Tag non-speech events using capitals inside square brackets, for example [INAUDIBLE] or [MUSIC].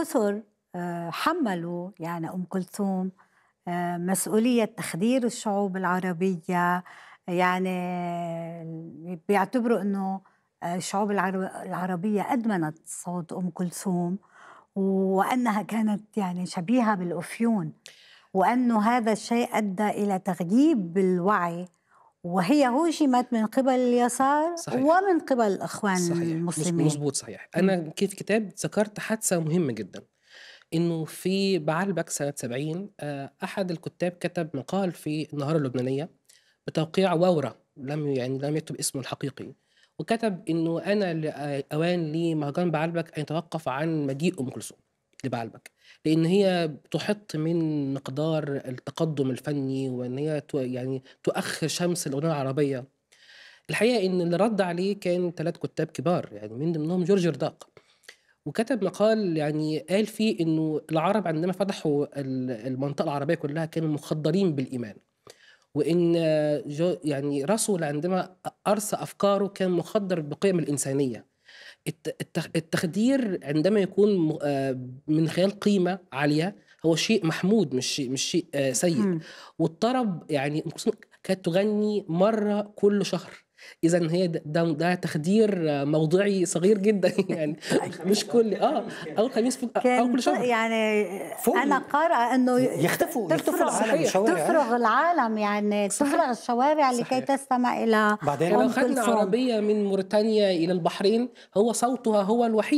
كثر آه، حملوا يعني ام كلثوم آه، مسؤوليه تخدير الشعوب العربيه يعني بيعتبروا انه آه، الشعوب العربيه ادمنت صوت ام كلثوم وانها كانت يعني شبيهه بالافيون وانه هذا الشيء ادى الى تغييب الوعي وهي هجمت من قبل اليسار صحيح. ومن قبل الإخوان صحيح. المسلمين مظبوط صحيح أنا كيف كتاب ذكرت حادثة مهمة جدا انه في بعلبك سنه 70 آه، احد الكتاب كتب مقال في النهار اللبنانيه بتوقيع وورا لم يعني لم يكتب اسمه الحقيقي وكتب انه انا اوان مهرجان بعلبك ان يتوقف عن مجيء ام كلثوم لبعلبك لان هي تحط من مقدار التقدم الفني وان هي يعني تؤخر شمس الاغنيه العربيه الحقيقه ان اللي رد عليه كان ثلاث كتاب كبار يعني من ضمنهم جورج رداق وكتب مقال يعني قال فيه انه العرب عندما فتحوا المنطقه العربيه كلها كانوا مخدرين بالايمان وان يعني رسول عندما ارسى افكاره كان مخدر بقيم الانسانيه التخدير عندما يكون آه، من خلال قيمه عاليه هو شيء محمود مش شيء مش شيء آه، سيء والطرب يعني كانت تغني مره كل شهر اذا هي ده, ده تخدير موضعي صغير جدا [LAUGHS] يعني مش كل اه اول خميس في آه، اول كل شهر يعني فوق انا قارئه انه يختفوا يختفوا العالم تفرغ العالم يعني تفرغ الشوارع صحيح. لكي تستمع الى بعدين لو خدنا عربيه من موريتانيا الى البحرين هو صوتها هو الوحيد